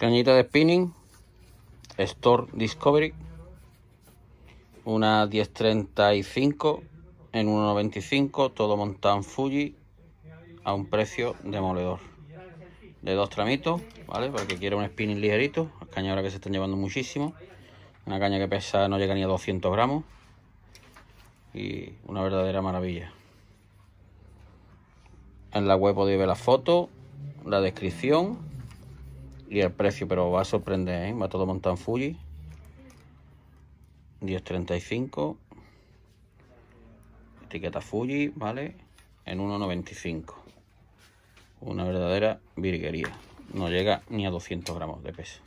Cañita de spinning, Store Discovery, una 1035 en 1.95, todo montado en Fuji a un precio demoledor. De dos tramitos, ¿vale? Para el que quiera un spinning ligerito, caña cañas ahora que se están llevando muchísimo. Una caña que pesa no llega ni a 200 gramos. Y una verdadera maravilla. En la web podéis ver la foto, la descripción y el precio, pero va a sorprender, ¿eh? Va todo montan Fuji. 10.35. Etiqueta Fuji, ¿vale? En 1.95. Una verdadera virguería. No llega ni a 200 gramos de peso.